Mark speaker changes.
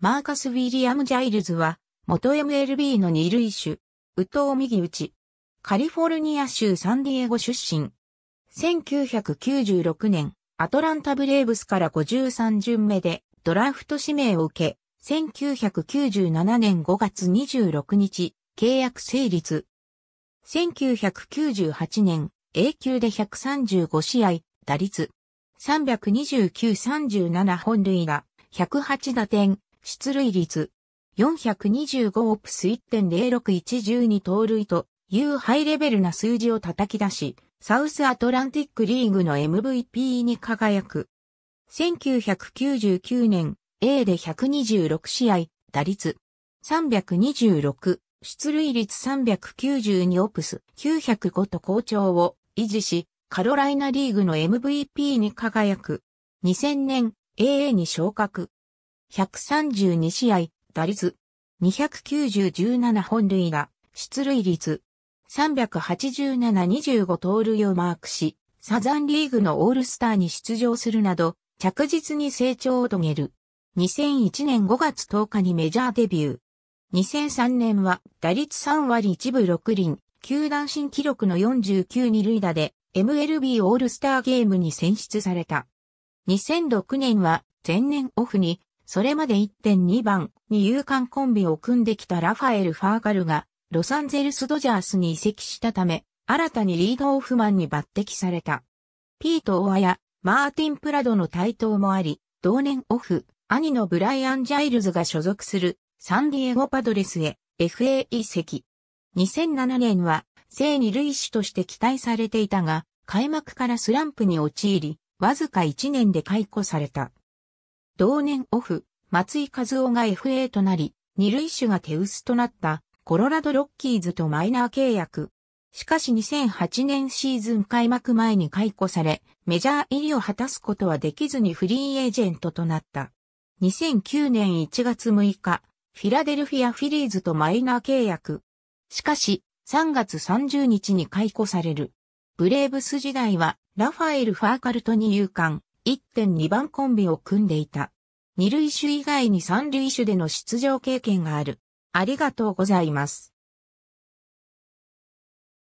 Speaker 1: マーカス・ウィリアム・ジャイルズは、元 MLB の二塁手、右投右打ち。カリフォルニア州サンディエゴ出身。1996年、アトランタ・ブレーブスから53巡目でドラフト指名を受け、1997年5月26日、契約成立。1998年、A 級で135試合、打率。329-37本塁打、108打点、出塁率425オプス1.06112盗塁というハイレベルな数字を叩き出し、サウスアトランティックリーグの MVP に輝く。1999年 A で126試合、打率326、出塁率392オプス905と好調を維持し、カロライナリーグの MVP に輝く。2000年 AA に昇格。132試合、打率、290-17本塁打、出塁率、387-25盗塁をマークし、サザンリーグのオールスターに出場するなど、着実に成長を遂げる。2001年5月10日にメジャーデビュー。2003年は打率3割1分6厘、球団新記録の49二塁打で MLB オールスターゲームに選出された。2006年は前年オフにそれまで1.2番に勇敢コンビを組んできたラファエル・ファーガルが、ロサンゼルス・ドジャースに移籍したため、新たにリード・オフマンに抜擢された。ピート・オアやマーティン・プラドの台頭もあり、同年オフ、兄のブライアン・ジャイルズが所属するサンディエゴ・パドレスへ FA 移籍。2007年は、正二類種として期待されていたが、開幕からスランプに陥り、わずか1年で解雇された。同年オフ、松井和夫が FA となり、二塁手が手薄となったコロラドロッキーズとマイナー契約。しかし2008年シーズン開幕前に解雇され、メジャー入りを果たすことはできずにフリーエージェントとなった。2009年1月6日、フィラデルフィアフィリーズとマイナー契約。しかし、3月30日に解雇される。ブレーブス時代は、ラファエル・ファーカルトに勇敢。1.2番コンビを組んでいた。二塁手以外に三塁手での出場経験がある。ありがとうございます。